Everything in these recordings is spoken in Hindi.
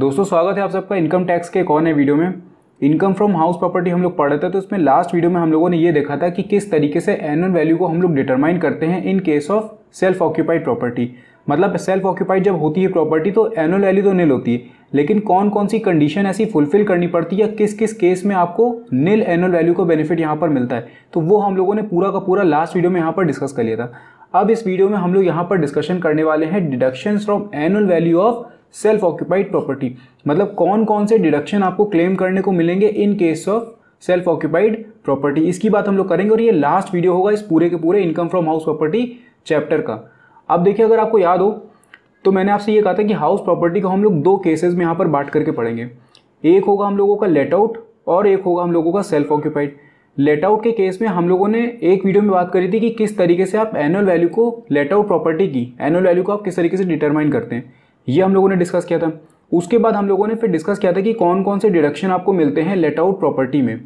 दोस्तों स्वागत है आप सबका इनकम टैक्स के कौन है वीडियो में इनकम फ्रॉम हाउस प्रॉपर्टी हम लोग पढ़ रहे थे तो इसमें लास्ट वीडियो में हम लोगों ने ये देखा था कि किस तरीके से एनुअल वैल्यू को हम लोग डिटरमाइन करते हैं in case of self occupied property मतलब सेल्फ ऑक्यूपाइड जब होती है प्रॉपर्टी तो एनुअल वैल्यू तो निल होती है लेकिन कौन कौन सी कंडीशन ऐसी फुलफिल करनी पड़ती है किस किस केस में आपको नील एनुअल वैल्यू का बेनिफिट यहाँ पर मिलता है तो वो हम लोगों ने पूरा का पूरा लास्ट वीडियो में यहाँ पर डिस्कस कर लिया था अब इस वीडियो में हम लोग यहाँ पर डिस्कशन करने वाले हैं deduction from annual value of self occupied property मतलब कौन कौन से डिडक्शन आपको क्लेम करने को मिलेंगे in case of self occupied property इसकी बात हम लोग करेंगे और ये लास्ट वीडियो होगा इस पूरे के पूरे income from house property chapter का अब देखिए अगर आपको याद हो तो मैंने आपसे ये कहा था कि हाउस प्रॉपर्टी को हम लोग दो केसेस में यहाँ पर बांट करके पढ़ेंगे एक होगा हम लोगों का लेट आउट और एक होगा हम लोगों का सेल्फ ऑक्यूपाइड लेट आउट के केस में हम लोगों ने एक वीडियो में बात करी थी कि किस तरीके से आप एनुअल वैल्यू को लेट आउट प्रॉपर्टी की एनुअल वैल्यू को आप किस तरीके से डिटरमाइन करते हैं ये हम लोगों ने डिस्कस किया था उसके बाद हम लोगों ने फिर डिस्कस किया था कि कौन कौन से डिडक्शन आपको मिलते हैं लेट आउट प्रॉपर्टी में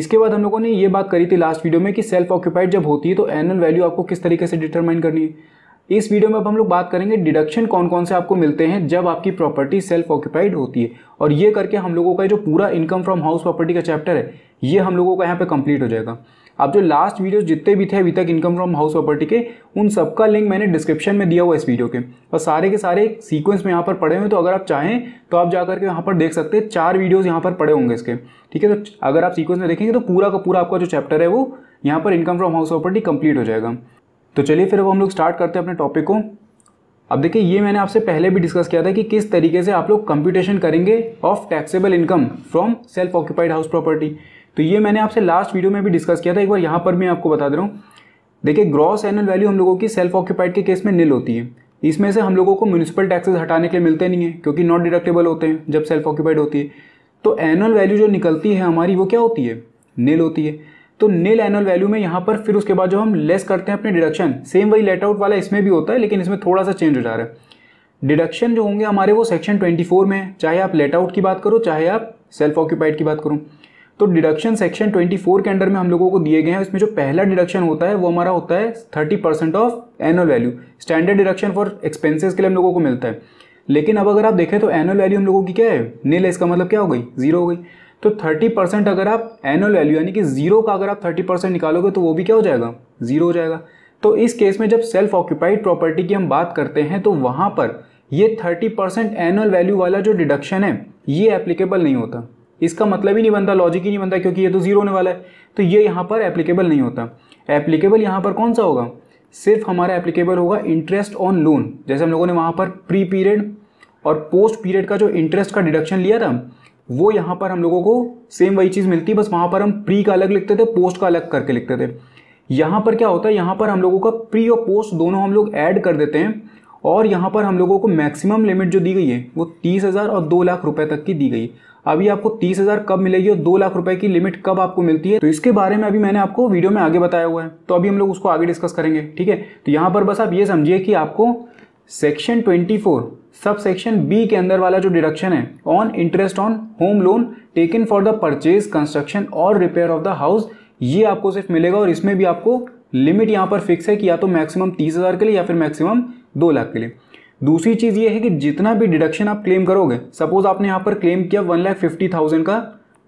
इसके बाद हम लोगों ने ये बात करी थी लास्ट वीडियो में कि सेल्फ ऑक्यूपाइड जब होती है तो एनअल वैल्यू आपको किस तरीके से डिटरमाइन करनी है इस वीडियो में अब हम लोग बात करेंगे डिडक्शन कौन कौन से आपको मिलते हैं जब आपकी प्रॉपर्टी सेल्फ ऑक्यूपाइड होती है और ये करके हम लोगों का जो पूरा इनकम फ्रॉम हाउस प्रॉपर्टी का चैप्टर है ये हम लोगों का यहाँ पे कंप्लीट हो जाएगा अब जो लास्ट वीडियोस जितने भी थे अभी तक इनकम फ्रॉम हाउस प्रॉपर्टी के उन सबका लिंक मैंने डिस्क्रिप्शन में दिया हुआ इस वीडियो के और सारे के सारे सीक्वेंस में यहाँ पर पड़े हुए तो अगर आप चाहें तो आप जाकर के यहाँ पर देख सकते हैं चार वीडियोज़ यहाँ पर पड़े होंगे इसके ठीक है तो अगर आप सीक्वेंस में देखेंगे तो पूरा का पूरा आपका जो चैप्टर है वो यहाँ पर income from house property complete हो जाएगा तो चलिए फिर अब हम लोग स्टार्ट करते हैं अपने टॉपिक को अब देखिए ये मैंने आपसे पहले भी डिस्कस किया था कि किस तरीके से आप लोग कंप्यूटेशन करेंगे of taxable income from self occupied house property तो ये मैंने आपसे लास्ट वीडियो में भी डिस्कस किया था एक बार यहाँ पर मैं आपको बता दे रहा हूँ देखिए ग्रॉस एनुअल वैल्यू हम लोगों की सेल्फ ऑक्यूपाइड के केस में निल होती है इसमें से हम लोगों को म्यूनसिपल टैक्सेस हटाने के लिए मिलते नहीं है क्योंकि नॉट डिडक्टेबल होते हैं जब सेल्फ ऑक्यूपाइड होती है तो एनुअल वैल्यू जो निकलती है हमारी वो क्या होती है नील होती है तो नील एनुअल वैल्यू में यहाँ पर फिर उसके बाद जो हम लेस करते हैं अपने डिडक्शन सेम वही लेट आउट वाला इसमें भी होता है लेकिन इसमें थोड़ा सा चेंज हो जा रहा है डिडक्शन जो होंगे हमारे वो सेक्शन 24 में चाहे आप लेट आउट की बात करो चाहे आप सेल्फ ऑक्यूपाइड की बात करो तो डिडक्शन सेक्शन 24 के अंडर में हम लोगों को दिए गए हैं इसमें जो पहला डिडक्शन होता है वो हमारा होता है 30 percent of annual value standard deduction for expenses के लिए हम लोगों को मिलता है लेकिन अब अगर आप देखें तो एनुअल वैल्यू हम लोगों की क्या है नील है इसका मतलब क्या हो गई जीरो हो गई तो थर्टी परसेंट अगर आप एनुअल वैल्यू यानी कि जीरो का अगर आप थर्टी परसेंट निकालोगे तो वो भी क्या हो जाएगा जीरो हो जाएगा तो इस केस में जब सेल्फ ऑक्यूपाइड प्रॉपर्टी की हम बात करते हैं तो वहाँ पर ये थर्टी परसेंट एनुअल वैल्यू वाला जो डिडक्शन है ये एप्लीकेबल नहीं होता इसका मतलब ही नहीं बनता लॉजिक ही नहीं बनता क्योंकि ये तो जीरो होने वाला है तो ये यहाँ पर एप्लीकेबल नहीं होता एप्लीकेबल यहाँ पर कौन सा होगा सिर्फ हमारा एप्लीकेबल होगा इंटरेस्ट ऑन लोन जैसे हम लोगों ने वहाँ पर प्री पीरियड और पोस्ट पीरियड का जो इंटरेस्ट का डिडक्शन लिया था वो यहाँ पर हम लोगों को सेम वही चीज़ मिलती बस वहाँ पर हम प्री का अलग लिखते थे पोस्ट का अलग करके लिखते थे यहाँ पर क्या होता है यहाँ पर हम लोगों का प्री और पोस्ट दोनों हम लोग ऐड कर देते हैं और यहाँ पर हम लोगों को मैक्सिमम लिमिट जो दी गई है वो तीस हज़ार और दो लाख रुपए तक की दी गई अभी आपको तीस हज़ार कब मिलेगी और दो लाख रुपए की लिमिट कब आपको मिलती है तो इसके बारे में अभी मैंने आपको वीडियो में आगे बताया हुआ है तो अभी हम लोग उसको आगे डिस्कस करेंगे ठीक है तो यहाँ पर बस आप ये समझिए कि आपको section four sub section B के अंदर वाला जो डिडक्शन है on interest on home loan taken for the purchase construction और रिपेयर ऑफ द हाउस ये आपको सिर्फ मिलेगा और इसमें भी आपको लिमिट यहाँ पर फिक्स है कि या तो मैक्सिमम तीस हज़ार के लिए या फिर मैक्सिमम दो लाख के लिए दूसरी चीज़ ये है कि जितना भी डिडक्शन आप क्लेम करोगे सपोज आपने यहाँ पर क्लेम किया वन लाख फिफ्टी थाउजेंड का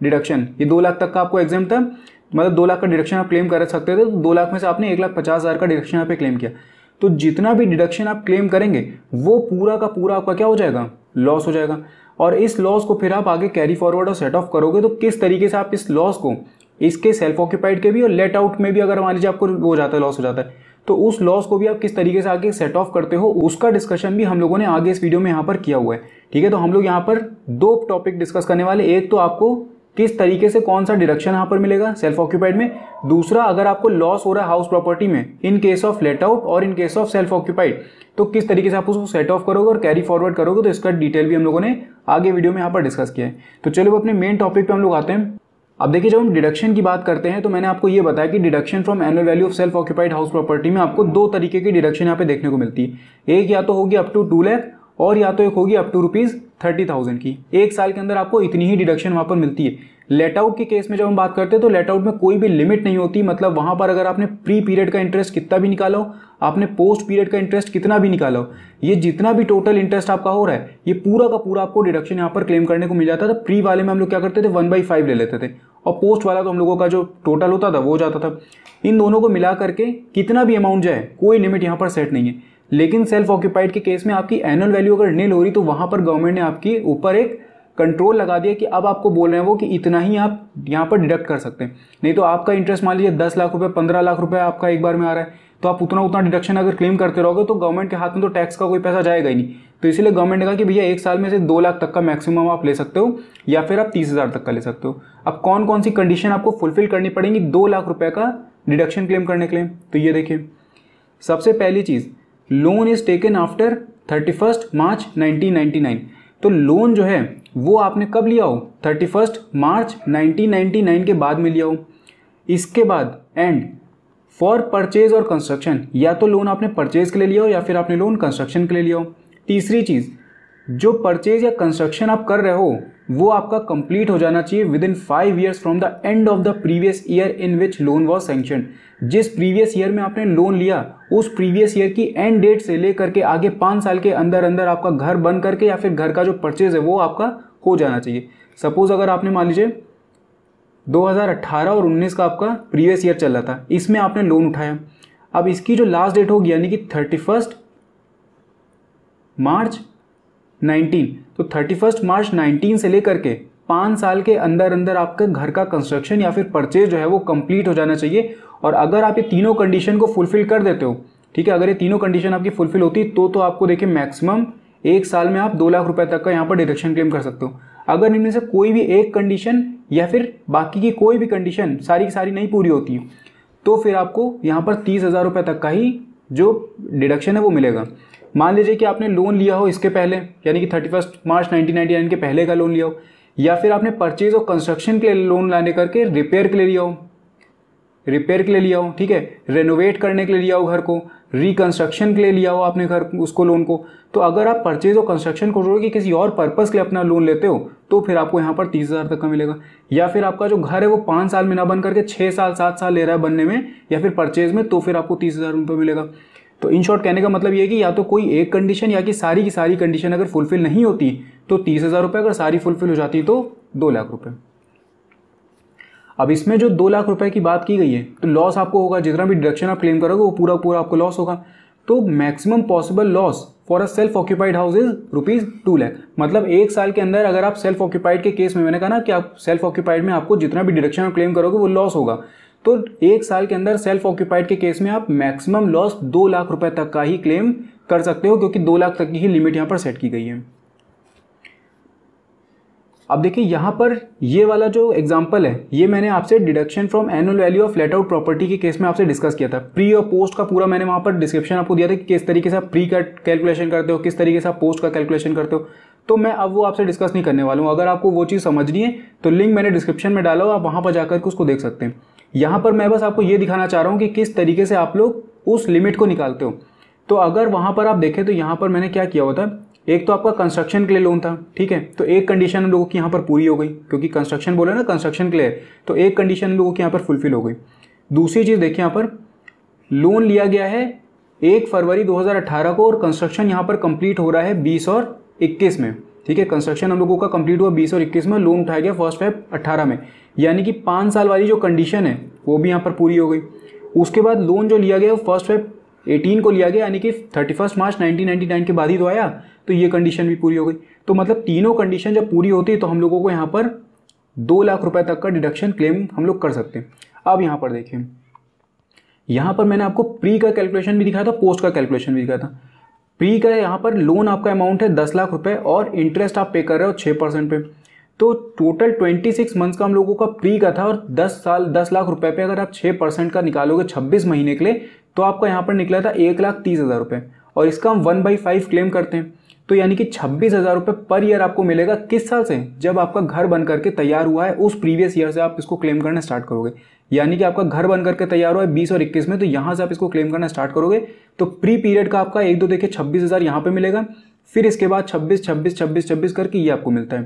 डिडक्शन ये दो लाख तक का आपको एग्जाम था मतलब दो लाख का डिडक्शन आप क्लेम कर सकते थे तो दो लाख में से आपने एक लाख पचास हज़ार का डिडक्शन यहाँ पे क्लेम किया तो जितना भी डिडक्शन आप क्लेम करेंगे वो पूरा का पूरा आपका क्या हो जाएगा लॉस हो जाएगा और इस लॉस को फिर आप आगे कैरी फॉरवर्ड और सेट ऑफ करोगे तो किस तरीके से आप इस लॉस को इसके सेल्फ ऑक्यूपाइड के भी और लेट आउट में भी अगर मान लीजिए आपको हो जाता है लॉस हो जाता है तो उस लॉस को भी आप किस तरीके से आगे सेट ऑफ करते हो उसका डिस्कशन भी हम लोगों ने आगे इस वीडियो में यहाँ पर किया हुआ है ठीक है तो हम लोग यहाँ पर दो टॉपिक डिस्कस करने वाले एक तो आपको किस तरीके से कौन सा डिडक्शन यहाँ पर मिलेगा सेल्फ ऑक्यूपाइड में दूसरा अगर आपको लॉस हो रहा है हाउस प्रॉपर्टी में in case of let out और in case of self occupied तो किस तरीके से आप उसको सेट ऑफ करोगे और कैरी फॉरवर्ड करोगे तो इसका डिटेल भी हम लोगों ने आगे वीडियो में यहाँ पर डिस्कस किया है तो चलो अपने मेन टॉपिक पे हम लोग आते हैं अब देखिए जब हम डिडक्शन की बात करते हैं तो मैंने आपको ये बताया कि deduction from annual value of self occupied house property में आपको दो तरीके की डिडक्शन यहाँ पे देखने को मिलती है एक या तो होगी अप टू टू लैख और या तो एक होगी up to rupees thirty thousand की एक साल के अंदर आपको इतनी ही डिडक्शन वहाँ पर मिलती है लेट आउट के केस में जब हम बात करते हैं तो लेट आउट में कोई भी लिमिट नहीं होती मतलब वहाँ पर अगर आपने प्री पीरियड का इंटरेस्ट कितना भी निकालो आपने पोस्ट पीरियड का इंटरेस्ट कितना भी निकालो ये जितना भी टोटल इंटरेस्ट आपका हो रहा है ये पूरा का पूरा आपको डिडक्शन यहाँ पर क्लेम करने को मिल जाता था प्री वाले में हम लोग क्या करते थे वन बाई फाइव ले लेते थे और पोस्ट वाला तो हम लोगों का जो टोटल होता था वो जाता था इन दोनों को मिला करके कितना भी अमाउंट जाए कोई लिमिट यहाँ पर सेट नहीं है लेकिन सेल्फ ऑक्यूपाइड के केस में आपकी एनुअल वैल्यू अगर नील हो रही तो वहाँ पर गवर्नमेंट ने आपके ऊपर एक कंट्रोल लगा दिया कि अब आपको बोल रहे हैं वो कि इतना ही आप यहाँ पर डिडक्ट कर सकते हैं नहीं तो आपका इंटरेस्ट मान लीजिए दस लाख रुपये पंद्रह लाख रुपये आपका एक बार में आ रहा है तो आप उतना उतना डिडक्शन अगर क्लेम करते रहोगे तो गवर्नमेंट के हाथ में तो टैक्स का कोई पैसा जाएगा ही नहीं तो इसलिए गवर्नमेंट ने कहा कि भैया एक साल में से दो लाख तक का मैक्सिमम आप ले सकते हो या फिर आप तीस हज़ार तक का ले सकते हो अब कौन कौन सी कंडीशन आपको फुलफिल करनी पड़ेगी दो लाख रुपये का डिडक्शन क्लेम करने के लिए तो ये देखिए सबसे पहली चीज़ loan is taken after thirty first March nineteen nine तो लोन जो है वो आपने कब लिया हो थर्टी फर्स्ट मार्च 1999 के बाद में लिया हो इसके बाद एंड फॉर परचेज और कंस्ट्रक्शन या तो लोन आपने परचेज के लिए लिया हो या फिर आपने लोन कंस्ट्रक्शन के लिए लिया हो तीसरी चीज़ जो परचेज या कंस्ट्रक्शन आप कर रहे हो वो आपका कंप्लीट हो जाना चाहिए within five years from the end of the previous year in which loan was sanction जिस प्रीवियस ईयर में आपने लोन लिया उस प्रीवियस ईयर की एंड डेट से लेकर के आगे पाँच साल के अंदर अंदर आपका घर बन करके या फिर घर का जो परचेज है वो आपका हो जाना चाहिए सपोज़ अगर आपने मान लीजिए 2018 और 19 का आपका प्रीवियस ईयर चल रहा था इसमें आपने लोन उठाया अब इसकी जो लास्ट डेट होगी यानी कि थर्टी फर्स्ट मार्च 19 तो थर्टी फर्स्ट मार्च 19 से लेकर के पाँच साल के अंदर अंदर आपका घर का कंस्ट्रक्शन या फिर परचेज जो है वो कंप्लीट हो जाना चाहिए और अगर आप ये तीनों कंडीशन को फुलफिल कर देते हो ठीक है अगर ये तीनों कंडीशन आपकी फुलफिल होती तो तो आपको देखिए मैक्सिमम एक साल में आप दो लाख रुपए तक का यहाँ पर डिडक्शन क्लेम कर सकते हो अगर इनमें से कोई भी एक कंडीशन या फिर बाकी की कोई भी कंडीशन सारी की सारी नहीं पूरी होती तो फिर आपको यहाँ पर तीस हज़ार रुपये तक का ही जो डिडक्शन है वो मिलेगा मान लीजिए कि आपने लोन लिया हो इसके पहले यानी कि थर्टी फर्स्ट मार्च नाइनटीन के पहले का लोन लिया हो या फिर आपने परचेज और कंस्ट्रक्शन के लिए लोन लाने करके रिपेयर के लिए लिया हो रिपेयर के लिए लिया हो ठीक है रेनोवेट करने के लिए लिया हो घर को रिकंस्ट्रक्शन के लिए लिया हो आपने घर उसको लोन को तो अगर आप परचेज और कंस्ट्रक्शन को छोड़ के किसी और पर्पज़ के लिए अपना लोन लेते हो तो फिर आपको यहाँ पर तीस हज़ार तक का मिलेगा या फिर आपका जो घर है वो पाँच साल में ना बन करके छः साल सात साल ले रहा है बनने में या फिर परचेज में तो फिर आपको तीस हज़ार रुपये मिलेगा तो इन शॉर्ट कहने का मतलब ये है कि या तो कोई एक कंडीशन या कि सारी की सारी कंडीशन अगर फुलफिल नहीं होती तो तीस हज़ार रुपये अगर सारी फुलफिल हो जाती तो दो लाख रुपये अब इसमें जो दो लाख रुपए की बात की गई है तो लॉस आपको होगा जितना भी डिडक्शन आप क्लेम करोगे वो पूरा पूरा आपको लॉस होगा तो maximum possible loss for a self occupied house is rupees two lakh मतलब एक साल के अंदर अगर आप सेल्फ ऑक्यूपाइड के केस में मैंने कहा ना कि आप सेल्फ ऑक्यूपाइड में आपको जितना भी डिडक्शन आप क्लेम करोगे वो लॉस होगा तो एक साल के अंदर सेल्फ ऑक्यूपाइड के केस में आप मैक्सिमम लॉस दो लाख रुपए तक का ही क्लेम कर सकते हो क्योंकि दो लाख तक की ही लिमिट यहाँ पर सेट की गई है अब देखिए यहाँ पर ये वाला जो एग्जाम्पल है ये मैंने आपसे deduction from annual value of let out property के केस में आपसे डिस्कस किया था प्री और पोस्ट का पूरा मैंने वहाँ पर डिस्क्रिप्शन आपको दिया था कि किस तरीके से आप प्री का कैलकुलेशन करते हो किस तरीके से आप पोस्ट का कैलकुलेशन करते हो तो मैं अब वो आपसे डिस्कस नहीं करने वाला हूँ अगर आपको वो चीज़ समझनी है तो लिंक मैंने डिस्क्रिप्शन में डाला हो आप वहाँ पर जाकर के उसको देख सकते हैं यहाँ पर मैं बस आपको ये दिखाना चाह रहा हूँ कि किस तरीके से आप लोग उस लिमिट को निकालते हो तो अगर वहाँ पर आप देखें तो यहाँ पर मैंने क्या किया होता था एक तो आपका कंस्ट्रक्शन के लिए लोन था ठीक है तो एक कंडीशन हम लोगों की यहाँ पर पूरी हो गई क्योंकि कंस्ट्रक्शन बोले ना कंस्ट्रक्शन के लिए तो एक कंडीशन हम लोगों की यहाँ पर फुलफिल हो गई दूसरी चीज़ देखिए यहाँ पर लोन लिया गया है एक फरवरी 2018 को और कंस्ट्रक्शन यहाँ पर कंप्लीट हो रहा है बीस और इक्कीस में ठीक है कंस्ट्रक्शन हम लोगों का कंप्लीट हुआ बीस और इक्कीस में लोन उठाया गया फर्स्ट फेब अट्ठारह में यानी कि पाँच साल वाली जो कंडीशन है वो भी यहाँ पर पूरी हो गई उसके बाद लोन जो लिया गया वो फर्स्ट फेब एटीन को लिया गया यानी कि थर्टी मार्च नाइनटीन के बाद ही तो आया तो ये कंडीशन भी पूरी हो गई तो मतलब तीनों कंडीशन जब पूरी होती है तो हम लोगों को यहाँ पर दो लाख रुपए तक का डिडक्शन क्लेम हम लोग कर सकते हैं अब यहाँ पर देखिए यहाँ पर मैंने आपको प्री का कैलकुलेशन भी दिखाया था पोस्ट का कैलकुलेशन भी दिखाया था प्री का यहाँ पर लोन आपका अमाउंट है दस लाख रुपए और इंटरेस्ट आप पे कर रहे हो छः परसेंट पे तो टोटल ट्वेंटी सिक्स मंथ्स का हम लोगों का प्री का था और दस साल दस लाख रुपए पे अगर आप छः परसेंट का निकालोगे छब्बीस महीने के लिए तो आपका यहाँ पर निकला था एक लाख तीस हज़ार रुपये और इसका हम वन बाई फाइव क्लेम करते हैं तो यानी कि छब्बीस हज़ार रुपये पर ईयर आपको मिलेगा किस साल से जब आपका घर बन करके तैयार हुआ है उस प्रीवियस ईयर से आप इसको क्लेम करना स्टार्ट करोगे यानी कि आपका घर बन करके तैयार हुआ है बीस और इक्कीस में तो यहाँ से आप इसको क्लेम करना स्टार्ट करोगे तो प्री पीरियड का आपका एक दो देखिए छब्बीस हज़ार यहाँ पर मिलेगा फिर इसके बाद छब्बीस छब्बीस छब्बीस छब्बीस करके ये आपको मिलता है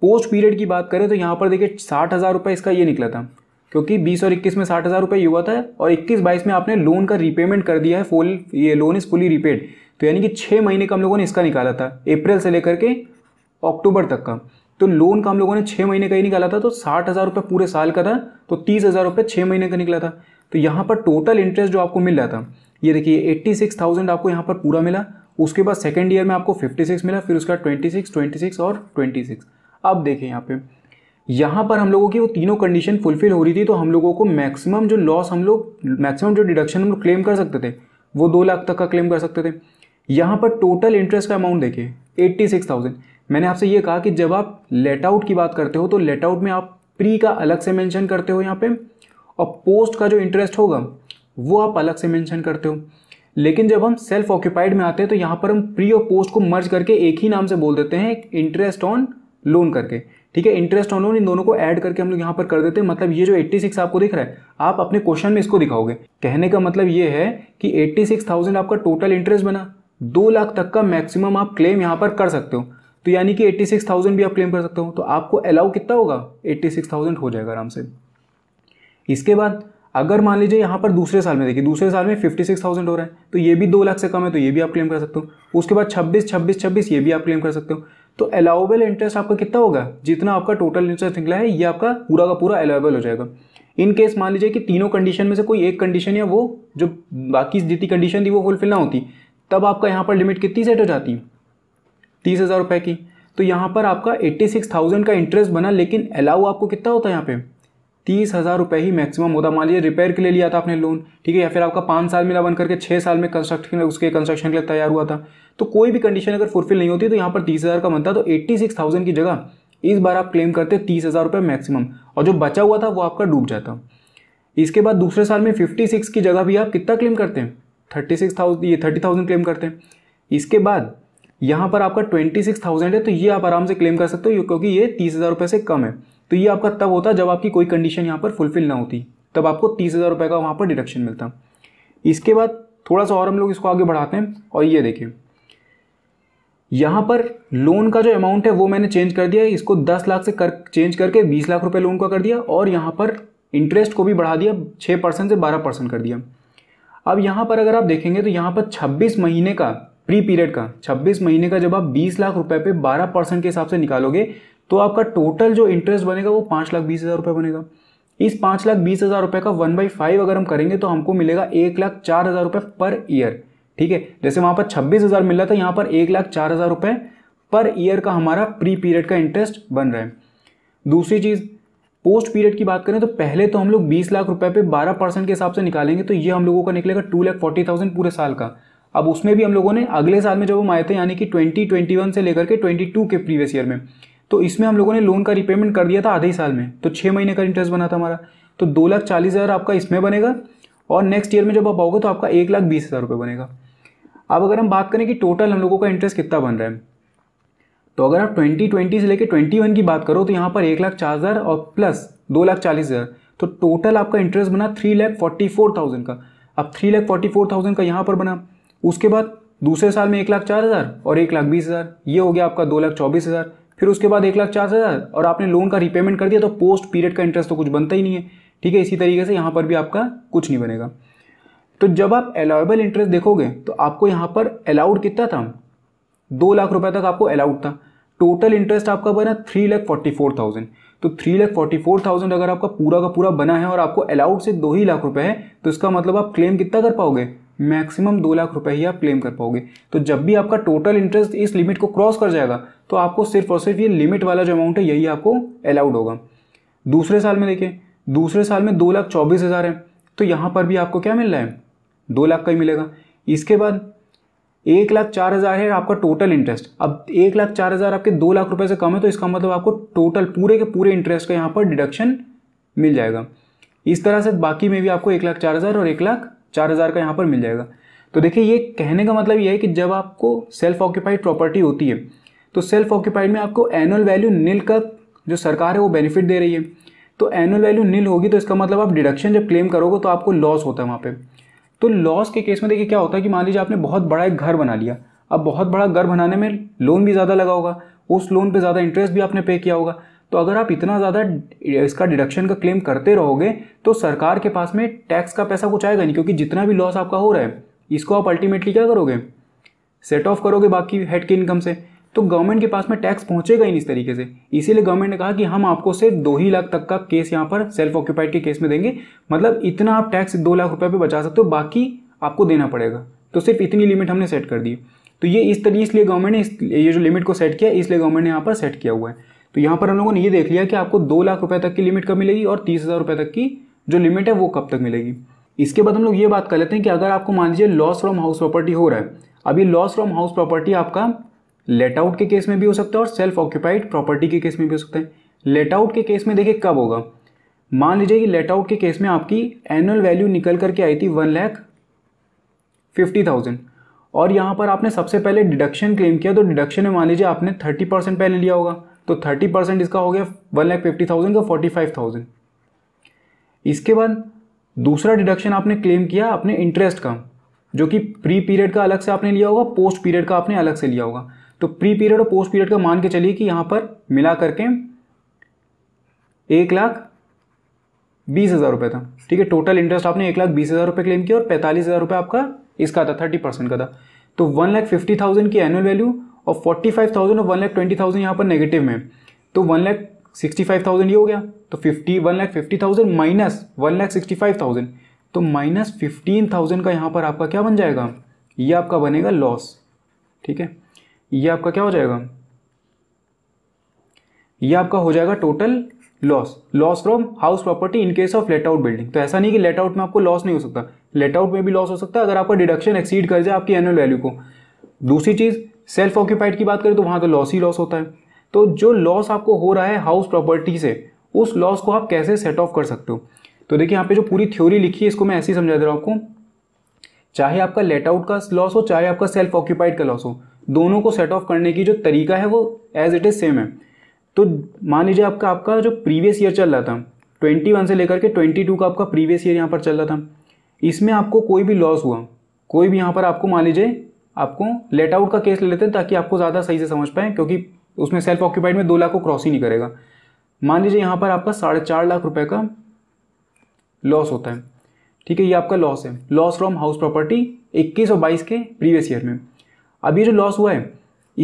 पोस्ट पीरियड की बात करें तो यहाँ पर देखिए साठ हज़ार रुपये इसका ये निकला था क्योंकि 20 और 21 में साठ हज़ार रुपये हुआ था और 21 22 में आपने लोन का रीपेमेंट कर दिया है फुल ये लोन इज़ फुली रीपेड तो यानी कि छः महीने का हम लोगों ने इसका निकाला था अप्रैल से लेकर के अक्टूबर तक का तो लोन का हम लोगों ने छः महीने का ही निकाला था तो साठ हज़ार रुपये पूरे साल का था तो तीस हज़ार रुपये छः महीने का निकला था तो यहाँ पर टोटल इंटरेस्ट जो आपको मिल रहा था ये देखिए एट्टी सिक्स थाउजेंड आपको यहाँ पर पूरा मिला उसके बाद सेकेंड ईयर में आपको फिफ्टी सिक्स मिला फिर उसका ट्वेंटी सिक्स ट्वेंटी सिक्स और ट्वेंटी सिक्स अब देखें यहाँ पे यहाँ पर हम लोगों की वो तीनों कंडीशन फुलफिल हो रही थी तो हम लोगों को मैक्सिमम जो लॉस हम लोग मैक्सिमम जो डिडक्शन हम लोग क्लेम कर सकते थे वो दो लाख तक का क्लेम कर सकते थे यहाँ पर टोटल इंटरेस्ट का अमाउंट देखिए एट्टी सिक्स थाउजेंड मैंने आपसे ये कहा कि जब आप लेट आउट की बात करते हो तो लेट आउट में आप प्री का अलग से मेंशन करते हो यहाँ पे और पोस्ट का जो इंटरेस्ट होगा वो आप अलग से मेंशन करते हो लेकिन जब हम सेल्फ ऑक्यूपाइड में आते हैं तो यहाँ पर हम प्री और पोस्ट को मर्ज करके एक ही नाम से बोल देते हैं इंटरेस्ट ऑन लोन करके ठीक है इंटरेस्ट ऑन लोन इन दोनों को ऐड करके हम लोग यहाँ पर कर देते हैं मतलब ये जो 86 आपको दिख रहा है आप अपने क्वेश्चन में इसको दिखाओगे कहने का मतलब ये है कि 86,000 आपका टोटल इंटरेस्ट बना दो लाख तक का मैक्सिमम आप क्लेम यहाँ पर कर सकते हो तो यानी कि 86,000 भी आप क्लेम कर सकते हो तो आपको अलाउ कितना होगा 86,000 हो जाएगा आराम से इसके बाद अगर मान लीजिए यहाँ पर दूसरे साल में देखिए दूसरे साल में 56,000 हो रहा है तो ये भी दो लाख से कम है तो ये भी आप क्लेम कर सकते हो उसके बाद 26, 26, 26 ये भी आप क्लेम कर सकते हो तो अलाउबल इंटरेस्ट आपका कितना होगा जितना आपका टोटल इंटरेस्ट निकला है ये आपका पूरा का पूरा अलाउबल हो जाएगा इन केस मान लीजिए कि तीनों कंडीशन में से कोई एक कंडीशन या वो जो बाकी जितनी कंडीशन थी वो फुलफिल ना होती तब आपका यहाँ पर लिमिट कितनी सेट हो जाती है तीस हज़ार रुपये की तो यहाँ पर आपका एट्टी सिक्स थाउजेंड का इंटरेस्ट बना लेकिन अलाउ आपको कितना होता है यहाँ पे तीस हज़ार रुपये ही मैक्सिमम होता मान लीजिए रिपेयर के लिए लिया था आपने लोन ठीक है या फिर आपका पाँच साल मिला बन करके छः साल में कंस्ट्रक्शन उसके कंस्ट्रक्शन के लिए तैयार हुआ था तो कोई भी कंडीशन अगर फुलफिल नहीं होती तो यहाँ पर तीस हज़ार का बनता तो एट्टी सिक्स थाउजेंड की जगह इस बार आप क्लेम करते तीस हज़ार रुपये मैक्सिमम और जो बचा हुआ था वो आपका डूब जाता इसके बाद दूसरे साल में फिफ्टी सिक्स की जगह भी आप कितना क्लेम करते हैं थर्टी सिक्स थाउजेंड ये थर्टी थाउजेंड क्लेम करते हैं इसके बाद यहाँ पर आपका ट्वेंटी सिक्स थाउजेंड है तो ये आप आराम से क्लेम कर सकते हो क्योंकि ये तीस हज़ार रुपये से कम है तो ये आपका तब होता जब आपकी कोई कंडीशन यहाँ पर फुलफिल ना होती तब आपको तीस हज़ार रुपये का वहाँ पर डिडक्शन मिलता इसके बाद थोड़ा सा और हम लोग इसको आगे बढ़ाते हैं और ये देखिए यहाँ पर लोन का जो अमाउंट है वो मैंने चेंज कर दिया है इसको दस लाख से कर चेंज करके बीस लाख रुपये लोन का कर दिया और यहाँ पर इंटरेस्ट को भी बढ़ा दिया छः परसेंट से बारह परसेंट कर दिया अब यहाँ पर अगर आप देखेंगे तो यहाँ पर 26 महीने का प्री पीरियड का 26 महीने का जब आप 20 लाख रुपए पे 12 परसेंट के हिसाब से निकालोगे तो आपका टोटल जो इंटरेस्ट बनेगा वो पाँच लाख बीस हज़ार रुपये बनेगा इस पाँच लाख बीस हज़ार रुपये का वन बाई फाइव अगर हम करेंगे तो हमको मिलेगा एक लाख चार हज़ार रुपये पर ईयर ठीक है जैसे वहाँ पर छब्बीस हज़ार मिल रहा था यहाँ पर एक लाख चार हज़ार रुपये पर ईयर का हमारा प्री पीरियड का इंटरेस्ट बन रहा है दूसरी चीज़ पोस्ट पीरियड की बात करें तो पहले तो हम लोग बीस लाख रुपए पे बारह परसेंट के हिसाब से निकालेंगे तो ये हम लोगों का निकलेगा टू लाख फोर्टी थाउजेंड पूरे साल का अब उसमें भी हम लोगों ने अगले साल में जब हम आए थे यानी कि ट्वेंटी ट्वेंटी वन से लेकर के ट्वेंटी टू के प्रीवियस ईयर में तो इसमें हम लोगों ने लोन का रिपेमेंट कर दिया था आधे ही साल में तो छः महीने का इंटरेस्ट बना था हमारा तो दो लाख चालीस हज़ार आपका इसमें बनेगा और नेक्स्ट ईयर में जब आप आओगे तो आपका एक लाख बीस हज़ार रुपये बनेगा अब अगर हम बात करें कि टोटल हम लोगों का इंटरेस्ट कितना बन रहा है तो अगर आप 2020 से लेकर 21 की बात करो तो यहाँ पर एक लाख चार हज़ार और प्लस दो लाख चालीस हज़ार तो टोटल आपका इंटरेस्ट बना three lakh forty four thousand का अब three lakh forty four thousand का यहाँ पर बना उसके बाद दूसरे साल में एक लाख चार हज़ार और एक लाख बीस हज़ार ये हो गया आपका दो लाख चौबीस हज़ार फिर उसके बाद एक लाख चार हज़ार और आपने लोन का रीपेमेंट कर दिया तो पोस्ट पीरियड का इंटरेस्ट तो कुछ बनता ही नहीं है ठीक है इसी तरीके से यहाँ पर भी आपका कुछ नहीं बनेगा तो जब आप अलाउेबल इंटरेस्ट देखोगे तो आपको यहाँ पर अलाउड कितना था दो लाख रुपए तक आपको अलाउड था टोटल इंटरेस्ट आपका बना three lakh forty four thousand तो three lakh forty four thousand अगर आपका पूरा का पूरा बना है और आपको अलाउड से दो ही लाख रुपए है तो इसका मतलब आप क्लेम कितना कर पाओगे मैक्सिमम दो लाख रुपए ही आप क्लेम कर पाओगे तो जब भी आपका टोटल इंटरेस्ट इस लिमिट को क्रॉस कर जाएगा तो आपको सिर्फ और सिर्फ ये लिमिट वाला जो अमाउंट है यही आपको अलाउड होगा दूसरे साल में देखिए दूसरे साल में दो लाख चौबीस हज़ार है तो यहाँ पर भी आपको क्या मिल रहा है दो लाख का ही मिलेगा इसके बाद एक लाख चार हज़ार है आपका टोटल इंटरेस्ट अब एक लाख चार हज़ार आपके दो लाख रुपए से कम है तो इसका मतलब आपको टोटल पूरे के पूरे इंटरेस्ट का यहाँ पर डिडक्शन मिल जाएगा इस तरह से बाकी में भी आपको एक लाख चार हज़ार और एक लाख चार हज़ार का यहाँ पर मिल जाएगा तो देखिए ये कहने का मतलब ये है कि जब आपको सेल्फ ऑक्यूपाइड प्रॉपर्टी होती है तो सेल्फ ऑक्यूपाइड में आपको एनुअल वैल्यू नील का जो सरकार है वो बेनिफिट दे रही है तो एनुअल वैल्यू नील होगी तो इसका मतलब आप डिडक्शन जब क्लेम करोगे तो आपको लॉस होता है वहाँ पर तो लॉस के केस में देखिए क्या होता है कि मान लीजिए आपने बहुत बड़ा एक घर बना लिया अब बहुत बड़ा घर बनाने में लोन भी ज़्यादा लगा होगा उस लोन पे ज़्यादा इंटरेस्ट भी आपने पे किया होगा तो अगर आप इतना ज़्यादा इसका डिडक्शन का क्लेम करते रहोगे तो सरकार के पास में टैक्स का पैसा कुछ आएगा नहीं क्योंकि जितना भी लॉस आपका हो रहा है इसको आप अल्टीमेटली क्या करोगे सेट ऑफ करोगे बाकी हेड की इनकम से तो गवर्नमेंट के पास में टैक्स पहुंचेगा ही नहीं इस तरीके से इसीलिए गवर्नमेंट ने कहा कि हम आपको सिर्फ दो ही लाख तक का केस यहाँ पर सेल्फ ऑक्यूपाइड के केस में देंगे मतलब इतना आप टैक्स दो लाख रुपये पे बचा सकते हो बाकी आपको देना पड़ेगा तो सिर्फ इतनी लिमिट हमने सेट कर दी तो ये इस तरीके इसलिए गवर्नमेंट ने ये जो लिमिट को सेट किया इसलिए गवर्नमेंट ने यहाँ पर सेट किया हुआ है तो यहाँ पर हम लोगों ने ये देख लिया कि आपको दो लाख रुपये तक की लिमिट कब मिलेगी और तीस हज़ार रुपये तक की जो लिमिट है वो कब तक मिलेगी इसके बाद हम लोग ये बात कर लेते हैं कि अगर आपको मान लीजिए लॉस फ्रॉम हाउस प्रॉपर्टी हो रहा है अभी लॉस फ्रॉम हाउस प्रॉपर्टी आपका लेट आउट के केस में भी हो सकता है और सेल्फ ऑक्यूपाइड प्रॉपर्टी के केस में भी हो सकता है लेट आउट के केस में देखिए कब होगा मान लीजिए कि लेट आउट के केस में आपकी एनुअल वैल्यू निकल करके आई थी वन लैख फिफ्टी थाउजेंड और यहाँ पर आपने सबसे पहले डिडक्शन क्लेम किया तो डिडक्शन में मान लीजिए आपने थर्टी परसेंट पहले लिया होगा तो थर्टी परसेंट इसका हो गया वन लैख फिफ्टी थाउजेंड का फोर्टी फाइव थाउजेंड इसके बाद दूसरा डिडक्शन आपने क्लेम किया अपने इंटरेस्ट का जो कि प्री पीरियड का अलग से आपने लिया होगा पोस्ट पीरियड का आपने अलग से लिया होगा तो प्री पीरियड और पोस्ट पीरियड का मान के चलिए कि यहां पर मिला करके एक लाख बीस हज़ार रुपये था ठीक है टोटल इंटरेस्ट आपने एक लाख बीस हज़ार रुपये क्लेम किया और पैंतालीस हज़ार रुपये आपका इसका था थर्टी परसेंट का था तो वन लाख फिफ्टी थाउजेंड की एनुअल वैल्यू और फोर्टी फाइव थाउजेंड और वन लाख ट्वेंटी थाउजेंड यहाँ पर नेगेटिव में तो one lakh sixty five thousand ये हो गया तो fifty one lakh fifty thousand minus one lakh sixty five thousand तो माइनस फिफ्टीन थाउजेंड का यहाँ पर आपका क्या बन जाएगा ये आपका बनेगा लॉस ठीक है ये आपका क्या हो जाएगा ये आपका हो जाएगा total loss loss from house property in case of let out building तो ऐसा नहीं कि लेट आउट में आपको लॉस नहीं हो सकता लेट आउट में भी लॉस हो सकता है अगर आपका डिडक्शन एक्सीड कर जाए आपकी एनुअल वैल्यू को दूसरी चीज़ सेल्फ ऑक्यूपाइड की बात करें तो वहां तो लॉस ही लॉस होता है तो जो लॉस आपको हो रहा है हाउस प्रॉपर्टी से उस लॉस को आप कैसे सेट ऑफ कर सकते हो तो देखिए यहाँ पे जो पूरी थ्योरी लिखी है इसको मैं ऐसे ही समझा दे रहा हूँ आपको चाहे आपका लेट आउट का लॉस हो चाहे आपका सेल्फ ऑक्यूपाइड का लॉस हो दोनों को सेट ऑफ करने की जो तरीका है वो एज इट इज़ सेम है तो मान लीजिए आपका आपका जो प्रीवियस ईयर चल रहा था ट्वेंटी वन से लेकर के ट्वेंटी टू का आपका प्रीवियस ईयर यहाँ पर चल रहा था इसमें आपको कोई भी लॉस हुआ कोई भी यहाँ पर आपको मान लीजिए आपको लेट आउट का केस ले लेते हैं ताकि आपको ज़्यादा सही से समझ पाएँ क्योंकि उसमें सेल्फ ऑक्यूपाइड में दो लाख को क्रॉस ही नहीं करेगा मान लीजिए यहाँ पर आपका साढ़े चार लाख रुपये का लॉस होता है ठीक है ये आपका लॉस है लॉस फ्रॉम हाउस प्रॉपर्टी इक्कीस और बाईस के प्रीवियस ईयर में अब ये जो लॉस हुआ है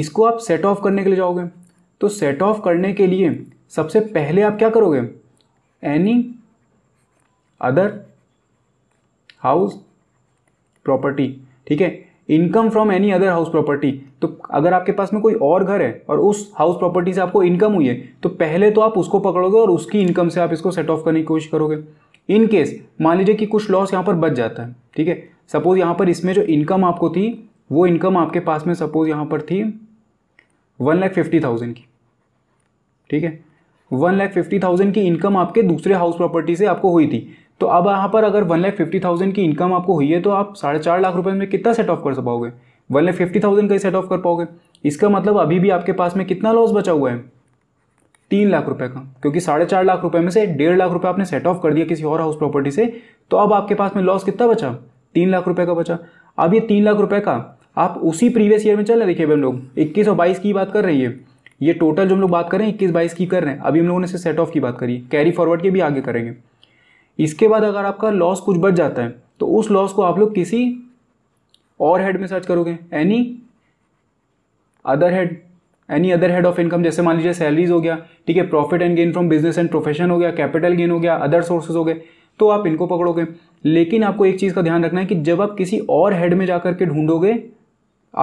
इसको आप सेट ऑफ करने के लिए जाओगे तो सेट ऑफ करने के लिए सबसे पहले आप क्या करोगे एनी अदर हाउस प्रॉपर्टी ठीक है income from any other house property तो अगर आपके पास में कोई और घर है और उस हाउस प्रॉपर्टी से आपको इनकम हुई है तो पहले तो आप उसको पकड़ोगे और उसकी इनकम से आप इसको सेट ऑफ करने की कोशिश करोगे इन केस मान लीजिए कि कुछ लॉस यहाँ पर बच जाता है ठीक है सपोज यहाँ पर इसमें जो इनकम आपको थी वो इनकम आपके पास में सपोज यहाँ पर थी वन लैख फिफ्टी थाउजेंड की ठीक है वन लैख फिफ्टी थाउजेंड की इनकम आपके दूसरे हाउस प्रॉपर्टी से आपको हुई थी तो अब यहाँ पर अगर वन लैख फिफ्टी थाउजेंड की इनकम आपको हुई है तो आप साढ़े चार लाख रुपए में कितना सेट ऑफ कर पाओगे वन लैख फिफ्टी थाउजेंड का ही सेट ऑफ कर पाओगे इसका मतलब अभी भी आपके पास में कितना लॉस बचा हुआ है तीन लाख रुपए का क्योंकि साढ़े चार लाख रुपए में से डेढ़ लाख रुपए आपने सेट ऑफ कर दिया किसी और हाउस प्रॉपर्टी से तो अब आपके पास में लॉस कितना बचा तीन लाख रुपए का बचा अब ये तीन लाख रुपये का आप उसी प्रीवियस ईयर में चल रहे देखिए हम लोग इक्कीस और बाईस की बात कर रही है ये टोटल जो हम लोग बात कर रहे हैं इक्कीस बाईस की कर रहे हैं अभी हम लोगों ने इसे सेट ऑफ की बात करी कैरी फॉरवर्ड के भी आगे करेंगे इसके बाद अगर आपका लॉस कुछ बच जाता है तो उस लॉस को आप लोग किसी और हेड में सर्च करोगे any other head any other head of income जैसे मान लीजिए सैलरीज हो गया ठीक है profit and gain from business and profession हो गया कैपिटल गेन हो गया अदर सोर्सेज हो गए तो आप इनको पकड़ोगे लेकिन आपको एक चीज़ का ध्यान रखना है कि जब आप किसी और हेड में जा के ढूंढोगे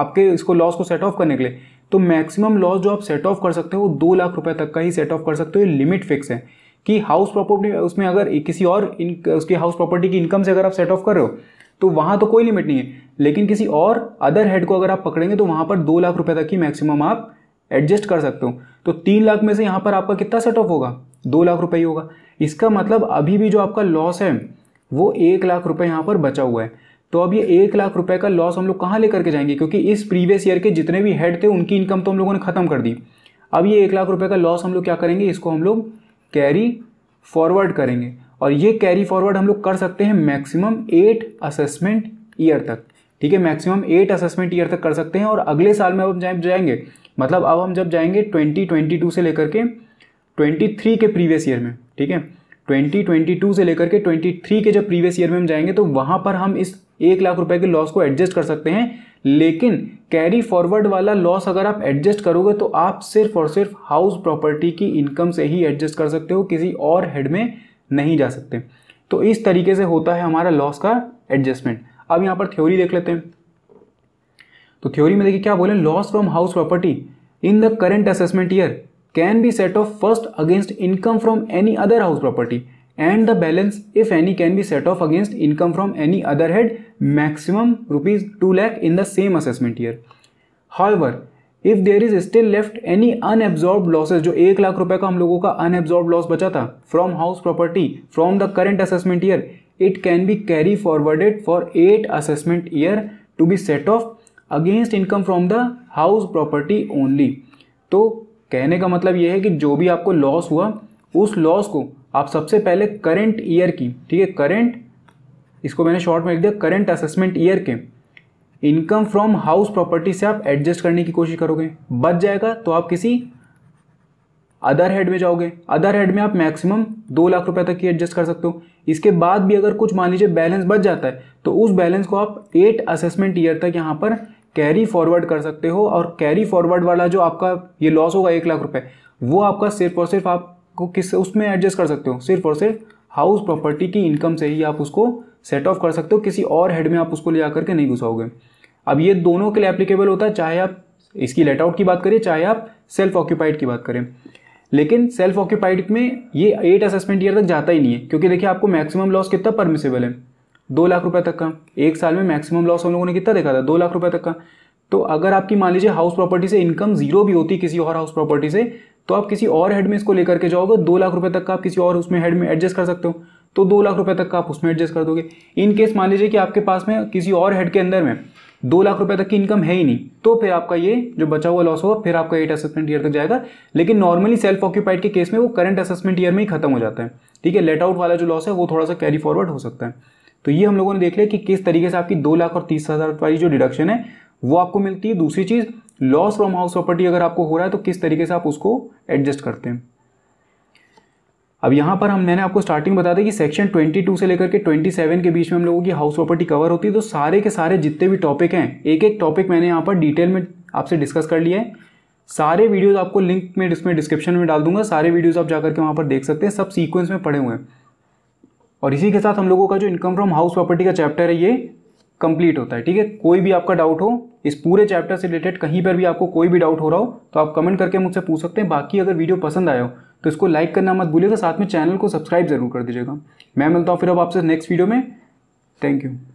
आपके इसको लॉस को सेट ऑफ करने के लिए तो मैक्सिमम लॉस जो आप सेट ऑफ कर सकते हो वो दो लाख रुपए तक का ही सेट ऑफ कर सकते हो ये लिमिट फिक्स है कि हाउस प्रॉपर्टी उसमें अगर किसी और इन, उसकी हाउस प्रॉपर्टी की इनकम से अगर आप सेट ऑफ कर रहे हो तो वहाँ तो कोई लिमिट नहीं है लेकिन किसी और अदर हेड को अगर आप पकड़ेंगे तो वहाँ पर दो लाख रुपये तक ही मैक्सिमम आप एडजस्ट कर सकते हो तो तीन लाख में से यहाँ पर आपका कितना सेट ऑफ होगा दो लाख रुपये ही होगा इसका मतलब अभी भी जो आपका लॉस है वो एक लाख रुपये यहाँ पर बचा हुआ है तो अब ये एक लाख रुपए का लॉस हम लोग कहाँ लेकर के जाएंगे क्योंकि इस प्रीवियस ईयर के जितने भी हेड थे उनकी इनकम तो हम लोगों ने ख़त्म कर दी अब ये एक लाख रुपए का लॉस हम लोग क्या करेंगे इसको हम लोग कैरी फॉरवर्ड करेंगे और ये कैरी फॉरवर्ड हम लोग कर सकते हैं मैक्सिमम एट असेसमेंट ईयर तक ठीक है मैक्सिमम एट असेसमेंट ईयर तक कर सकते हैं और अगले साल में अब हम जाएंगे मतलब अब हम जब जाएंगे ट्वेंटी ट्वेंटी टू से लेकर के ट्वेंटी थ्री के प्रीवियस ईयर में ठीक है 2022 से लेकर के 23 के जब प्रीवियस ईयर में हम जाएंगे तो वहां पर हम इस एक लाख रुपए के लॉस को एडजस्ट कर सकते हैं लेकिन कैरी फॉरवर्ड वाला लॉस अगर आप एडजस्ट करोगे तो आप सिर्फ और सिर्फ हाउस प्रॉपर्टी की इनकम से ही एडजस्ट कर सकते हो किसी और हेड में नहीं जा सकते तो इस तरीके से होता है हमारा लॉस का एडजस्टमेंट अब यहां पर थ्योरी देख लेते हैं तो थ्योरी में देखिए क्या बोले loss from house property in the current assessment year can be set off first against income from any other house property and the balance if any can be set off against income from any other head maximum rupees two lakh in the same assessment year however if there is still left any unabsorb losses जो एक लाख रुपए का हम लोगों का अनएब्जॉर्ब लॉस बचा था from house property from the current assessment year it can be carry forwarded for eight assessment year to be set off against income from the house property only तो कहने का मतलब ये है कि जो भी आपको लॉस हुआ उस लॉस को आप सबसे पहले करेंट ईयर की ठीक है करेंट इसको मैंने शॉर्ट में लिख दिया करेंट असेसमेंट ईयर के इनकम फ्रॉम हाउस प्रॉपर्टी से आप एडजस्ट करने की कोशिश करोगे बच जाएगा तो आप किसी अदर हेड में जाओगे अदर हेड में आप मैक्सिमम दो लाख रुपए तक की एडजस्ट कर सकते हो इसके बाद भी अगर कुछ मान लीजिए बैलेंस बच जाता है तो उस बैलेंस को आप एट असेसमेंट ईयर तक यहाँ पर कैरी फॉरवर्ड कर सकते हो और कैरी फॉरवर्ड वाला जो आपका ये लॉस होगा एक लाख रुपये वो आपका सिर्फ और सिर्फ आपको किस उसमें एडजस्ट कर सकते हो सिर्फ और सिर्फ हाउस प्रॉपर्टी की इनकम से ही आप उसको सेट ऑफ कर सकते हो किसी और हेड में आप उसको ले जा करके नहीं घुसाओगे अब ये दोनों के लिए एप्लीकेबल होता है चाहे आप इसकी लेट आउट की बात करें चाहे आप सेल्फ ऑक्यूपाइड की बात करें लेकिन सेल्फ ऑक्यूपाइड में ये एट असेसमेंट ईयर तक जाता ही नहीं है क्योंकि देखिए आपको मैक्सिमम लॉस कितना परमिसेबल है दो लाख रुपए तक का एक साल में मैक्सिमम लॉस हम लोगों ने कितना देखा था दो लाख रुपए तक का तो अगर आपकी मान लीजिए हाउस प्रॉपर्टी से इनकम जीरो भी होती किसी और हाउस प्रॉपर्टी से तो आप किसी और हेड में इसको लेकर के जाओगे दो लाख रुपए तक का आप किसी और उसमें हेड में एडजस्ट कर सकते हो तो दो लाख रुपए तक का आप उसमें एडजस्ट कर दोगे इन केस मान लीजिए कि आपके पास में किसी और हेड के अंदर में दो लाख रुपए तक की इनकम है ही नहीं तो फिर आपका ये जो बचा हुआ लॉस होगा फिर आपका एट असेसमेंट ईयर तक जाएगा लेकिन नॉर्मली सेल्फ ऑक्यूपाइड के केस में वो करंट असेसमेंट ईयर में ही खत्म हो जाता है ठीक है लेट आउट वाला जो लॉस है वो थोड़ा सा कैरी फॉरवर्ड हो सकता है तो ये हम लोगों ने देख लिया कि किस तरीके से आपकी दो लाख और तीस हज़ार वाली जो डिडक्शन है वो आपको मिलती है दूसरी चीज़ लॉस फ्रॉम हाउस प्रॉपर्टी अगर आपको हो रहा है तो किस तरीके से आप उसको एडजस्ट करते हैं अब यहाँ पर हम मैंने आपको स्टार्टिंग बता दें कि सेक्शन 22 से लेकर के 27 के बीच में हम लोगों की हाउस प्रॉपर्टी कवर होती है तो सारे के सारे जितने भी टॉपिक हैं एक एक टॉपिक मैंने यहाँ पर डिटेल में आपसे डिस्कस कर लिया है सारे वीडियोज़ आपको लिंक में डिस्क्रिप्शन में डाल दूंगा सारे वीडियोज़ आप जाकर के वहाँ पर देख सकते हैं सब सीक्वेंस में पड़े हुए हैं और इसी के साथ हम लोगों का जो इनकम फ्रॉम हाउस प्रॉपर्टी का चैप्टर है ये कंप्लीट होता है ठीक है कोई भी आपका डाउट हो इस पूरे चैप्टर से रिलेटेड कहीं पर भी आपको कोई भी डाउट हो रहा हो तो आप कमेंट करके मुझसे पूछ सकते हैं बाकी अगर वीडियो पसंद आया हो तो इसको लाइक करना मत भूलिएगा साथ में चैनल को सब्सक्राइब जरूर कर दीजिएगा मैं मिलता हूँ फिर अब आपसे नेक्स्ट वीडियो में थैंक यू